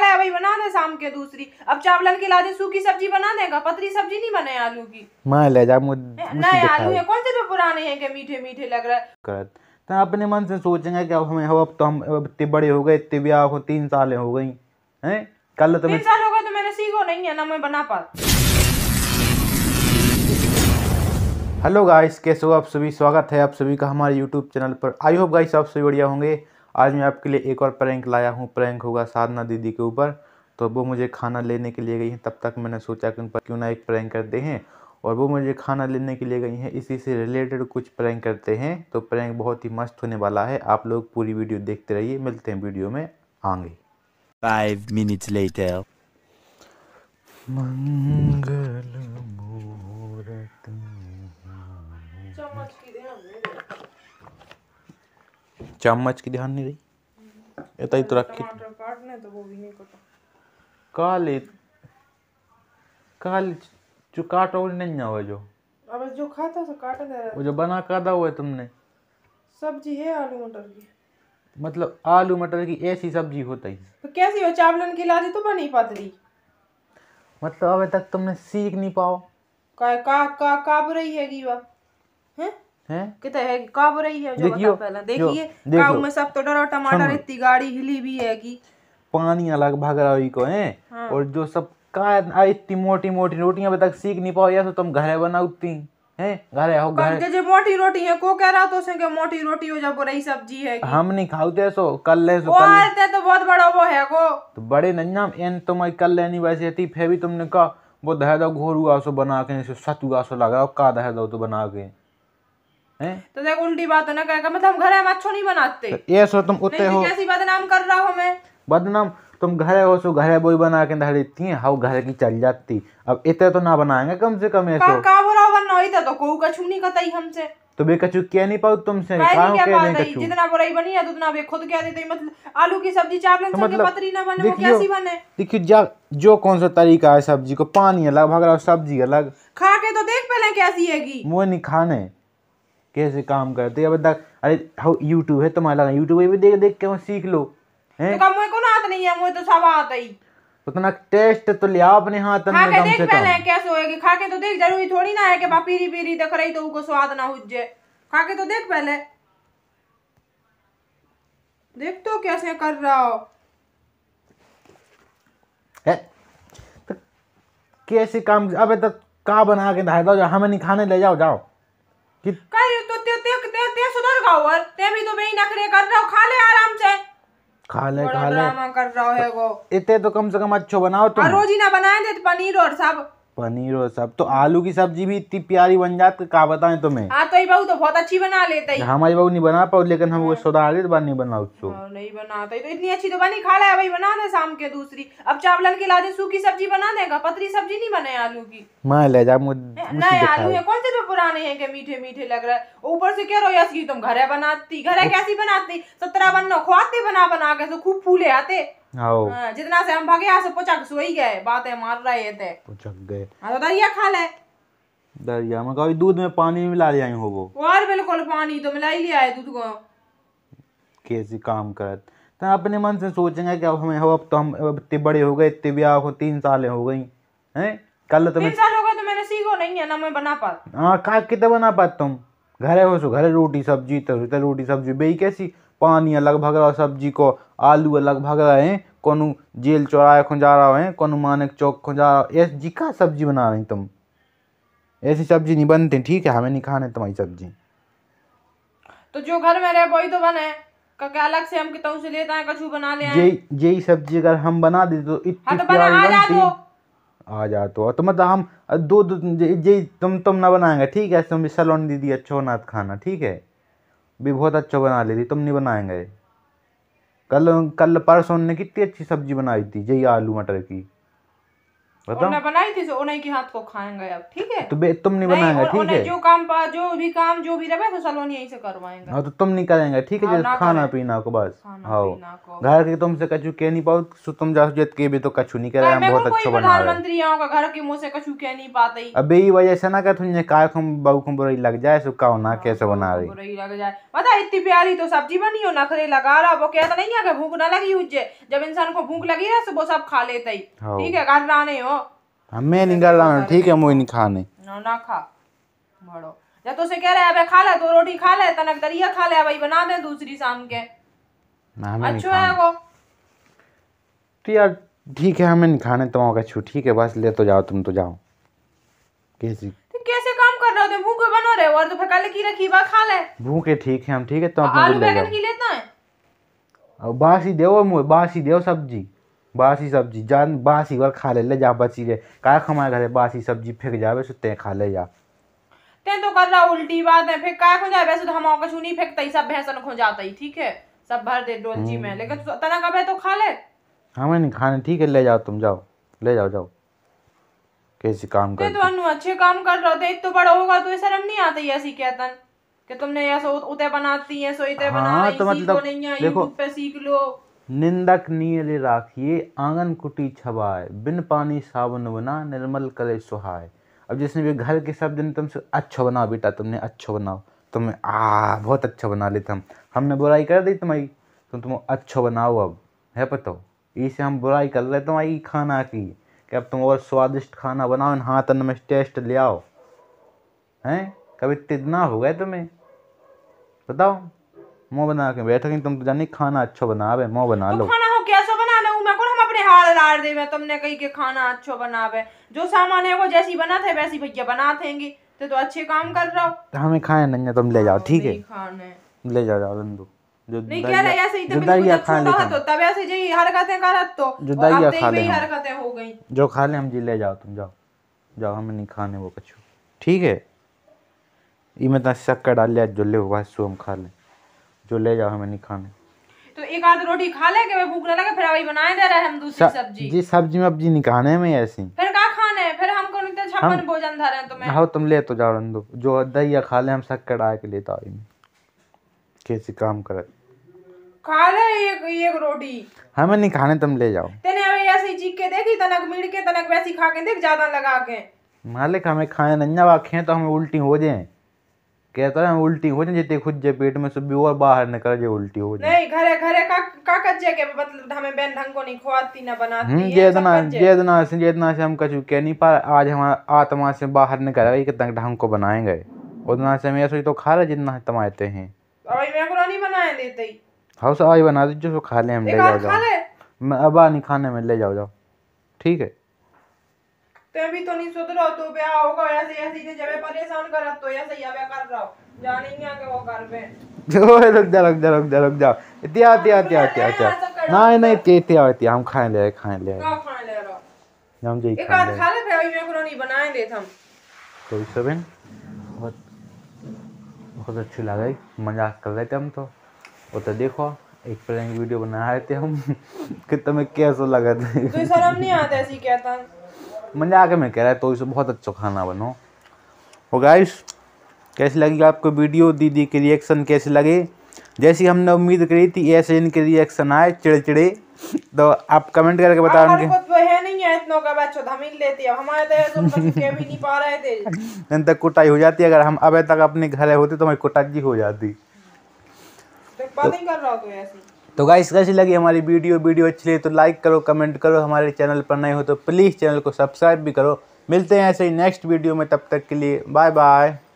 दाल है वही बना दे शाम के दूसरी अब चावलन के लादे सूखी सब्जी बना देगा पतली सब्जी नहीं बने आलू की मैं ले जा मुझे नए आलू है कौन से तो पुराने हैं के मीठे मीठे लग रहा है तो अपने मन से सोचेंगे कि अब हमें हो अब तो हम इतने बड़े हो गए इतने ब्याह हो तीन साल हो गई है कल तो तीन साल हो गए तो मैंने सीखो नहीं है ना मैं बना पा हेलो गाइस कैसे हो आप सभी स्वागत है आप सभी का हमारे यूट्यूब चैनल पर आई होप गाइस आप सभी बढ़िया होंगे आज मैं आपके लिए एक और प्रैंक लाया हूँ प्रैंक होगा साधना दीदी के ऊपर तो वो मुझे खाना लेने के लिए गई हैं तब तक मैंने सोचा कि उन पर क्यों ना एक प्रैंक करते हैं और वो मुझे खाना लेने के लिए गई हैं इसी से रिलेटेड कुछ प्रैंक करते हैं तो प्रैंक बहुत ही मस्त होने वाला है आप लोग पूरी वीडियो देखते रहिए मिलते हैं वीडियो में आगे फाइव मिनट्स लेटर मंगल चम्मच की ध्यान नहीं रही तो इतना तो रखी तो काले काले जो काटो वो नहीं आवे जो अब जो खाता सो काटा दे रहा वो जो बना काटा हुआ है तुमने सब्जी है आलू मटर की मतलब आलू मटर की ऐसी सब्जी होता ही तो कैसी हो चावलन की लादी तो बनी पतली मतलब अबे तक तुमने सीख नहीं पाओ का का का काब रही है वा हैं तो पानी अलग भाग रहा है हाँ। और जो सब का इतनी मोटी मोटी रोटियां अभी तक सीख नहीं पाओ तो तुम घरे बनाओ उतनी घरे हो घर जो मोटी रोटी है को कह रहा तो से के मोटी रोटी हो जब रही सब्जी है हम नहीं खाते सो कल ले सो कल ले तो बहुत बड़ा वो है को तो बड़े नन्ना एन तुम्हारी तो कल लेनी वैसे थी फिर भी तुमने कहा वो दह दो घोरू आसो बना के सतुआ सो लगा का दह दो तो बना के तो देखो उल्टी बात है ना कहेगा मतलब हम घर हम अच्छो नहीं बनाते तो ये सो तुम उतरे तो हो कैसी बदनाम कर रहा हूँ मैं बदनाम तुम घर हो सो घरे बोई बना के धर देती है हाउ घर की चल जाती अब इतने तो ना बनाएंगे कम से कम ऐसो का बोला वरना इतना तो कोऊ कछु नहीं कतई हमसे तो बे कछु क्या नहीं पाऊ तुमसे काहो के नहीं कछु जितना बुराई बनी है उतना बे खुद क्या देते मतलब आलू की सब्जी चावल तो मतलब, पतरी ना बने वो कैसी बने देखियो जा जो कौन सा तरीका है सब्जी को पानी अलग भग रहा सब्जी अलग खा के तो देख पहले कैसी हैगी मुंह नहीं खाने कैसे काम करते अब अरे हाउ यूट्यूब है तुम्हारा लगा यूट्यूब भी देख देख के वो सीख लो हैं तो मुझे को आता नहीं है मुझे तो सब आता ही उतना टेस्ट तो लिया अपने तो हाथ में खा के देख पहले कैसे होएगी खा के तो देख जरूरी थोड़ी ना है कि बा पीरी पीरी दिख रही तो उसको स्वाद ना हुजे खा के तो देख पहले देख तो कैसे कर रहा हो है तो कैसे काम अबे तो का बना के धाय दो हमें नहीं खाने ले जाओ जाओ काय तो ते ते ते ते सुधर ते भी तो बेई नखरे कर रहा खा ले आराम से खा ले खा ले कर रहा है वो इतने तो कम से कम अच्छो बनाओ तुम रोजी ना बनाए थे पनीर और सब पनीर और सब तो आलू की सब्जी भी इतनी प्यारी बन जाती है कहा बताए तुम्हें हाँ तो बहू तो बहुत अच्छी बना लेते हमारी बहू नहीं बना पाओ लेकिन हम वो हाँ। सुधारित तो बार नहीं बना उसको हाँ, नहीं बनाते तो इतनी अच्छी तो बनी खा ला भाई बना दे शाम के दूसरी अब चावलन के लादे सूखी सब्जी बना देगा पतरी सब्जी नहीं बने आलू की मैं ले जा नए आलू है कौन से जो पुराने हैं क्या मीठे मीठे लग रहा है ऊपर से कह रहो यस तुम घरे बनाती घरे कैसी बनाती सत्रह बनो खुआते बना बना के तो खूब फूले आते आओ हाँ, जितना से हम भागे यहाँ से पुचक सोई गए बात है मार रहे थे पोचक गए हाँ तो दरिया खा ले दरिया में कभी दूध में पानी मिला लिया हो वो और बिल्कुल पानी तो मिला ही लिया है दूध को कैसी काम करत तो अपने मन से सोचेंगे कि अब हमें हो अब तो हम इतने बड़े हो गए इतने ब्याह हो तीन साल हो गई हैं कल तो तीन साल हो गए तो मैंने सीखो नहीं है ना मैं बना पा हाँ खा कितने बना पा तुम घरे हो सो घरे रोटी सब्जी तो रोटी सब्जी बेई कैसी पानी अलग भग सब्जी को आलू अलग भाग रहे हैं कोनो जेल चौराहे जा रहा है कोनो मानक चौक रहा रहे ऐसी जिका सब्जी बना रहे तुम ऐसी सब्जी नहीं बनते ठीक है हमें नहीं खाने तुम्हारी सब्जी तो जो घर में रहे वही तो बने अलग से हम से लेता है कछु बना ले यही सब्जी अगर हम बना दे तो इतनी हाँ, तो तो। आ जा तो, तो मतलब हम दो दो यही तुम तुम ना बनाएंगे ठीक है तुम सलोन दीदी अच्छा होना खाना ठीक है भी बहुत अच्छा बना ले रही तुम नहीं बनाएंगे कल कल परसों ने कितनी अच्छी सब्जी बनाई थी यही आलू मटर की बनाई थी तो उन्हीं के हाथ को खाएंगे अब ठीक है तो तुम नहीं बनाएंगे ठीक है जो काम जो भी काम जो भी रहे तो सलोन यहीं से करवाएंगे हाँ तो तुम नहीं करेंगे ठीक है हाँ, खाना पीना को बस हाँ घर के तुमसे कछु कह नहीं पाओ तो तुम जात के भी तो कछु नहीं करे बहुत अच्छा बना प्रधानमंत्री आऊंगा घर के मुँह से कछु कह नहीं पाते अब यही वजह से ना कर तुमने का बहू को बुराई लग जाए सो का ना हाँ, कैसे बना रही लग जाए पता इतनी प्यारी तो सब्जी बनी हो नखरे लगा रहा वो कहता नहीं है भूख ना लगी हुई जब इंसान को भूख लगी ना तो वो सब खा लेता ही हाँ। ठीक है घर लाने हो हमें नहीं कर रहा ठीक है मुझे नहीं खाने ना खा मरो जब तो से कह रहे अबे खा ले तो रोटी खा ले तनक दरिया खा ले भाई बना दे दूसरी शाम के अच्छा है वो तो यार ठीक है हमें नहीं खाने तो का छू ठीक है बस ले तो जाओ तुम तो जाओ कैसी तो कैसे काम कर रहे हो तुम तो भूखे बनो रहे हो और तो फकाले की रखी बा खा ले भूखे ठीक है हम ठीक है तो अपना आलू तो बैगन की लेता है अब बासी देओ मुझे बासी देओ सब्जी बासी सब्जी जान बासी वाल खा ले, ले जा बची रे का हमारे घरे बासी सब्जी फेंक जावे सो ते खा ले जा ते तो कर रहा उल्टी बात है फिर का खो जाए वैसे तो हम और कछु नहीं फेंकते सब भैंसन खो जाता ही ठीक है सब भर दे डोलची में हम्म। लेकिन तना कब है तो खा ले हमें नहीं खाने ठीक है ले जाओ तुम जाओ ले जाओ जाओ कैसे काम कर तो अनु अच्छे काम कर रहा थे तो बड़ा होगा तो ये शर्म नहीं आती ऐसी कहतन कि तुमने ऐसा उते बनाती है सो इते बना हाँ, तो मतलब देखो पे सीख लो निंदक नीले राखिए आंगन कुटी छबाए बिन पानी साबुन बना निर्मल करे सुहाए अब जिसने भी घर के सब दिन तुमसे अच्छा बनाओ बेटा तुमने अच्छा बनाओ तुम्हें आ बहुत अच्छा बना लेते हम हमने बुराई कर दी तुम्हारी तो तुम अच्छा बनाओ अब है पता इसे हम बुराई कर रहे तुम्हारी खाना की कि अब तुम और स्वादिष्ट खाना बनाओ इन हाथ में टेस्ट ले आओ हैं कभी तिदना हो गए तुम्हें बताओ मो बना के बैठ तुम तो जानी खाना अच्छा बनावे मो बना लो खाना हो कैसा बना लो मैं हम अपने हाल लाड़ देवे तुमने कही के खाना अच्छा बनावे जो सामान है वो जैसी बना थे वैसी भैया बना थेंगे तो तो अच्छे काम कर रहा हो तो हमें खाए नहीं तुम ले जाओ ठीक है ले जाओ जाओ रंदू तो अच्छा तो तो। जो खा ले हम जी ले जाओ तुम जाओ जाओ हमें नहीं खाने वो कछु ठीक है ये मैं शक्कर डाल लिया जो ले हम खा लें जो ले जाओ हमें नहीं खाने तो एक आध रोटी खा ले के भूख ना लगे फिर अभी बनाए दे रहे हम दूसरी सब्जी जी सब्जी में अब नहीं खाने में ऐसी फिर का खाने फिर हमको नहीं तो छप्पन भोजन धरे तो मैं हाँ तुम ले तो जाओ रंदो जो दहिया खा ले हम सक कड़ा के लेता आई कैसे काम करे खा ले एक एक रोटी हमें नहीं खाने तुम ले जाओ तेने अभी ऐसी चीख के देखी तनक मिल के तनक वैसी खा के देख ज्यादा लगा के मालिक हमें खाए नन्ना खे तो हमें उल्टी हो जाए कहता है उल्टी हो जाए खुद जे पेट में सुबी और बाहर निकल जाए उल्टी हो जाए नहीं घरे घरे का का कज्जे के मतलब हमें बहन ढंग को नहीं खवाती ना बनाती है जेदना जेतना से जेदना से हम कछु कह नहीं पा आज हमारा आत्मा से बाहर निकल गए कितना ढंग को बनाएंगे उतना से मैं सोच तो खा रहे जितना तमाते हैं अभी मैं को नहीं बनाए देते हाउस हाँ आज बना दे जो खा ले हम ले जाओ जाओ मैं अब नहीं खाने में ले जाओ जाओ ठीक है ते भी तो नहीं सुधरो तो ब्याह होगा ऐसे ऐसे के जबे परेशान कर तो ऐसे ही ब्याह कर रहा जाने ही आके वो कर बे ओए रुक जा रुक जा रुक जा रुक जा इतिया इतिया इतिया इतिया इतिया नहीं नहीं ते इतिया इतिया हम खाए ले खाए ले का खाए ले रो हम जे एक आध खा ले भाई मैं को नहीं बनाए दे हम कोई सबन बहुत बहुत अच्छी लग रही मजाक कर रहे थे हम तो वो तो देखो एक प्रैंक वीडियो बना रहे थे हम कि तुम्हें कैसा लगा तो कोई शर्म नहीं आता ऐसी कहता मजाक मैं कह रहा है तो इसे बहुत अच्छा खाना बनो हो गाइस कैसी लगी आपको वीडियो दीदी के रिएक्शन कैसे लगे जैसी हमने उम्मीद करी थी ऐसे इनके रिएक्शन आए चिड़चिड़े तो आप कमेंट करके बता उनके तो नहीं तक तो तो कुटाई हो जाती अगर हम अब तक अपने घर होते तो हमारी कुटाई हो जाती तो, कर रहा तो तो गाइस कैसी लगी हमारी वीडियो वीडियो अच्छी लगी तो लाइक करो कमेंट करो हमारे चैनल पर नए हो तो प्लीज़ चैनल को सब्सक्राइब भी करो मिलते हैं ऐसे ही नेक्स्ट वीडियो में तब तक के लिए बाय बाय